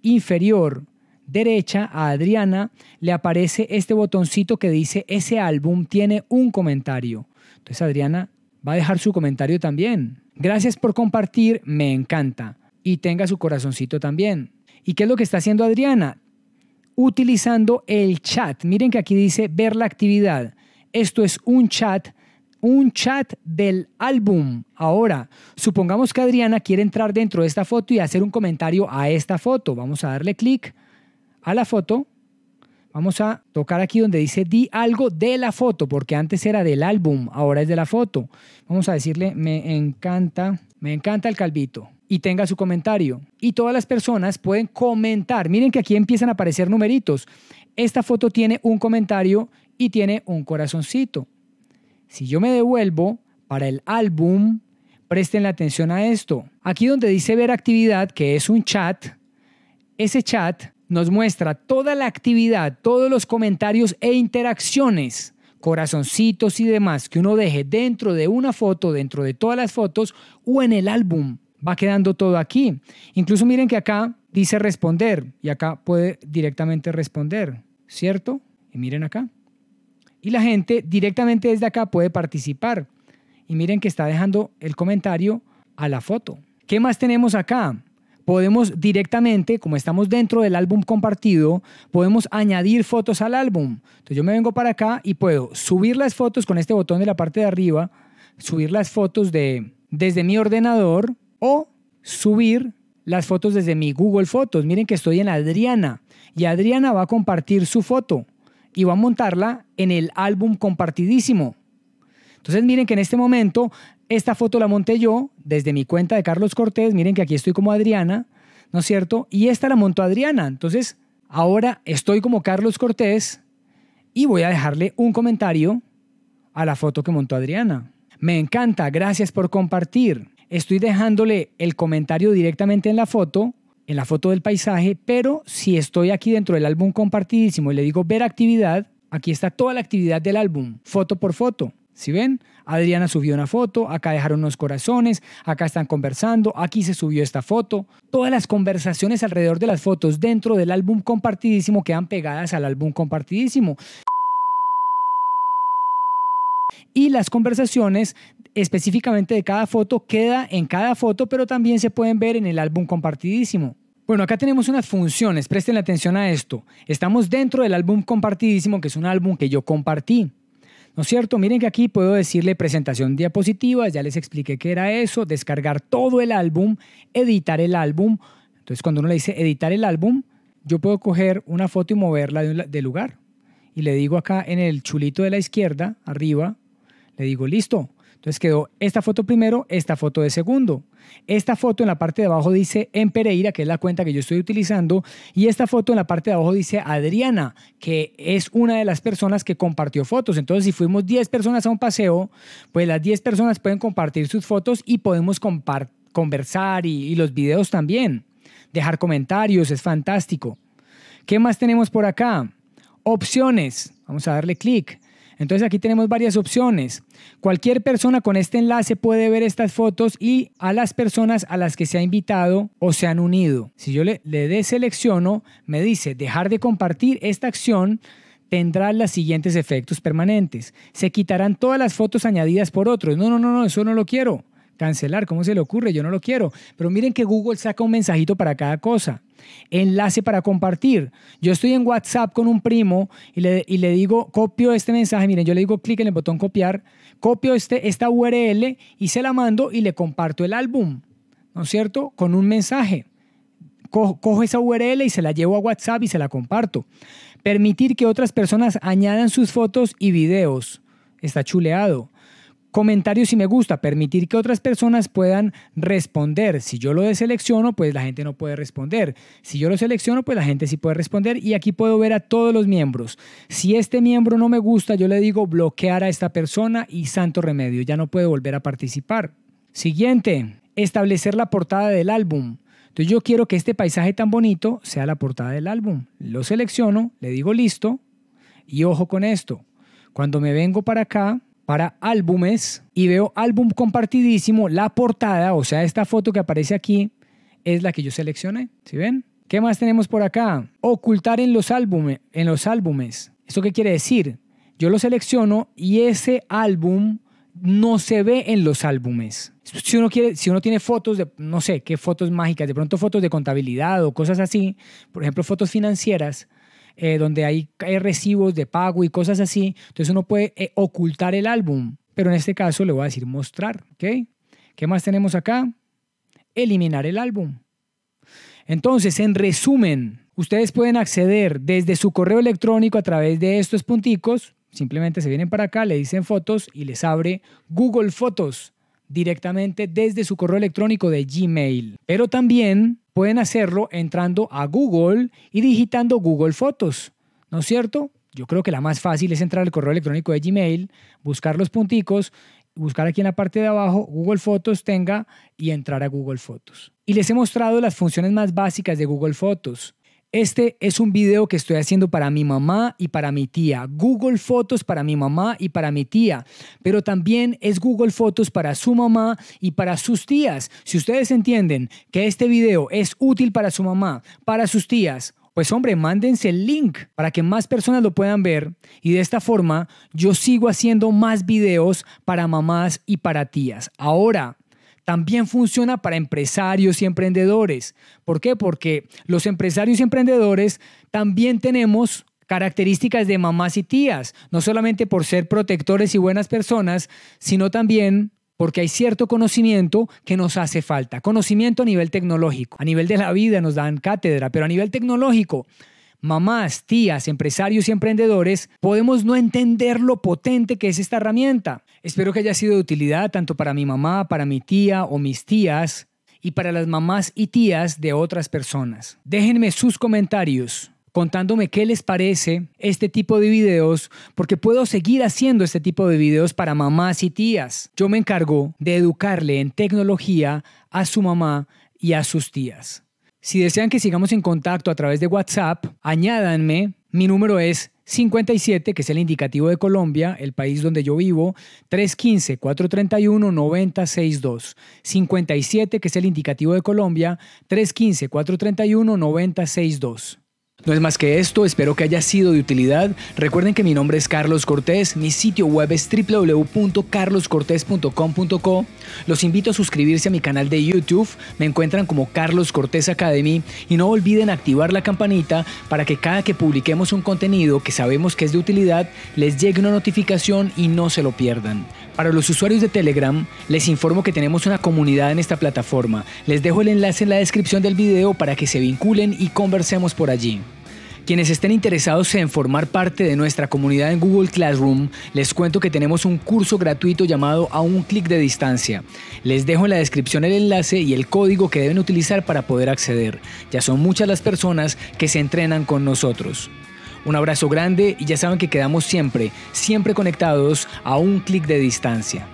inferior derecha a Adriana le aparece este botoncito que dice ese álbum tiene un comentario. Entonces Adriana va a dejar su comentario también. Gracias por compartir, me encanta. Y tenga su corazoncito también. ¿Y qué es lo que está haciendo Adriana? utilizando el chat. Miren que aquí dice ver la actividad. Esto es un chat, un chat del álbum. Ahora, supongamos que Adriana quiere entrar dentro de esta foto y hacer un comentario a esta foto. Vamos a darle clic a la foto. Vamos a tocar aquí donde dice di algo de la foto, porque antes era del álbum, ahora es de la foto. Vamos a decirle, me encanta, me encanta el calvito y tenga su comentario. Y todas las personas pueden comentar. Miren que aquí empiezan a aparecer numeritos. Esta foto tiene un comentario y tiene un corazoncito. Si yo me devuelvo para el álbum, presten la atención a esto. Aquí donde dice ver actividad, que es un chat, ese chat nos muestra toda la actividad, todos los comentarios e interacciones, corazoncitos y demás que uno deje dentro de una foto, dentro de todas las fotos o en el álbum va quedando todo aquí. Incluso miren que acá dice responder y acá puede directamente responder, ¿cierto? Y miren acá. Y la gente directamente desde acá puede participar. Y miren que está dejando el comentario a la foto. ¿Qué más tenemos acá? Podemos directamente, como estamos dentro del álbum compartido, podemos añadir fotos al álbum. Entonces yo me vengo para acá y puedo subir las fotos con este botón de la parte de arriba, subir las fotos de desde mi ordenador, o subir las fotos desde mi Google Fotos. Miren que estoy en Adriana y Adriana va a compartir su foto y va a montarla en el álbum compartidísimo. Entonces miren que en este momento esta foto la monté yo desde mi cuenta de Carlos Cortés. Miren que aquí estoy como Adriana, ¿no es cierto? Y esta la montó Adriana. Entonces ahora estoy como Carlos Cortés y voy a dejarle un comentario a la foto que montó Adriana. Me encanta, gracias por compartir. Estoy dejándole el comentario directamente en la foto, en la foto del paisaje, pero si estoy aquí dentro del álbum compartidísimo y le digo ver actividad, aquí está toda la actividad del álbum, foto por foto. Si ven, Adriana subió una foto, acá dejaron unos corazones, acá están conversando, aquí se subió esta foto. Todas las conversaciones alrededor de las fotos dentro del álbum compartidísimo quedan pegadas al álbum compartidísimo y las conversaciones específicamente de cada foto queda en cada foto, pero también se pueden ver en el álbum compartidísimo. Bueno, acá tenemos unas funciones, presten atención a esto. Estamos dentro del álbum compartidísimo, que es un álbum que yo compartí. ¿No es cierto? Miren que aquí puedo decirle presentación diapositivas, ya les expliqué qué era eso, descargar todo el álbum, editar el álbum. Entonces, cuando uno le dice editar el álbum, yo puedo coger una foto y moverla de, lugar y le digo acá en el chulito de la izquierda, arriba, le digo, listo. Entonces quedó esta foto primero, esta foto de segundo. Esta foto en la parte de abajo dice en Pereira, que es la cuenta que yo estoy utilizando, y esta foto en la parte de abajo dice Adriana, que es una de las personas que compartió fotos. Entonces, si fuimos 10 personas a un paseo, pues las 10 personas pueden compartir sus fotos y podemos conversar y, y los videos también. Dejar comentarios, es fantástico. ¿Qué más tenemos por acá? opciones. Vamos a darle clic. Entonces aquí tenemos varias opciones. Cualquier persona con este enlace puede ver estas fotos y a las personas a las que se ha invitado o se han unido. Si yo le, deselecciono, me dice dejar de compartir esta acción tendrá los siguientes efectos permanentes. Se quitarán todas las fotos añadidas por otros. No, no, no, no, eso no lo quiero. Cancelar, ¿cómo se le ocurre? Yo no lo quiero. Pero miren que Google saca un mensajito para cada cosa. Enlace para compartir. Yo estoy en WhatsApp con un primo y le, digo, copio este mensaje. Miren, yo le digo clic en el botón copiar, copio este, esta URL y se la mando y le comparto el álbum, ¿no es cierto? Con un mensaje. cojo esa URL y se la llevo a WhatsApp y se la comparto. Permitir que otras personas añadan sus fotos y videos. Está chuleado comentarios si me gusta, permitir que otras personas puedan responder. Si yo lo deselecciono, pues la gente no puede responder. Si yo lo selecciono, pues la gente sí puede responder. Y aquí puedo ver a todos los miembros. Si este miembro no me gusta, yo le digo bloquear a esta persona y santo remedio, ya no puede volver a participar. Siguiente, establecer la portada del álbum. Entonces yo quiero que este paisaje tan bonito sea la portada del álbum. Lo selecciono, le digo listo y ojo con esto. Cuando me vengo para acá, para álbumes y veo álbum compartidísimo, la portada, o sea, esta foto que aparece aquí es la que yo seleccioné, ¿sí ven? ¿Qué más tenemos por acá? Ocultar en los álbumes, en los álbumes. ¿Esto qué quiere decir? Yo lo selecciono y ese álbum no se ve en los álbumes. Si uno, quiere, si uno tiene fotos no sé, qué fotos mágicas, de pronto fotos de contabilidad o cosas así, por ejemplo, fotos financieras, eh, donde hay, recibos de pago y cosas así. Entonces uno puede eh, ocultar el álbum, pero en este caso le voy a decir mostrar. ¿ok? ¿Qué más tenemos acá? Eliminar el álbum. Entonces, en resumen, ustedes pueden acceder desde su correo electrónico a través de estos punticos. Simplemente se vienen para acá, le dicen fotos y les abre Google Fotos directamente desde su correo electrónico de Gmail. Pero también pueden hacerlo entrando a Google y digitando Google Fotos, ¿no es cierto? Yo creo que la más fácil es entrar al correo electrónico de Gmail, buscar los punticos, buscar aquí en la parte de abajo Google Fotos tenga y entrar a Google Fotos. Y les he mostrado las funciones más básicas de Google Fotos. Este es un video que estoy haciendo para mi mamá y para mi tía. Google Fotos para mi mamá y para mi tía. Pero también es Google Fotos para su mamá y para sus tías. Si ustedes entienden que este video es útil para su mamá, para sus tías, pues hombre, mándense el link para que más personas lo puedan ver y de esta forma yo sigo haciendo más videos para mamás y para tías. Ahora, también funciona para empresarios y emprendedores. ¿Por qué? Porque los empresarios y emprendedores también tenemos características de mamás y tías, no solamente por ser protectores y buenas personas, sino también porque hay cierto conocimiento que nos hace falta. Conocimiento a nivel tecnológico. A nivel de la vida nos dan cátedra, pero a nivel tecnológico mamás, tías, empresarios y emprendedores, podemos no entender lo potente que es esta herramienta. Espero que haya sido de utilidad tanto para mi mamá, para mi tía o mis tías y para las mamás y tías de otras personas. Déjenme sus comentarios contándome qué les parece este tipo de videos, porque puedo seguir haciendo este tipo de videos para mamás y tías. Yo me encargo de educarle en tecnología a su mamá y a sus tías. Si desean que sigamos en contacto a través de WhatsApp, añádanme. Mi número es 57, que es el indicativo de Colombia, el país donde yo vivo, 315-431-9062. 57, que es el indicativo de Colombia, 315-431-9062. No es más que esto, espero que haya sido de utilidad. Recuerden que mi nombre es Carlos Cortés, mi sitio web es www.carloscortés.com.co. Los invito a suscribirse a mi canal de YouTube, me encuentran como Carlos Cortés Academy y no olviden activar la campanita para que cada que publiquemos un contenido que sabemos que es de utilidad, les llegue una notificación y no se lo pierdan. Para los usuarios de Telegram, les informo que tenemos una comunidad en esta plataforma. Les dejo el enlace en la descripción del video para que se vinculen y conversemos por allí. Quienes estén interesados en formar parte de nuestra comunidad en Google Classroom, les cuento que tenemos un curso gratuito llamado A un clic de distancia. Les dejo en la descripción el enlace y el código que deben utilizar para poder acceder. Ya son muchas las personas que se entrenan con nosotros. Un abrazo grande y ya saben que quedamos siempre, siempre conectados a un clic de distancia.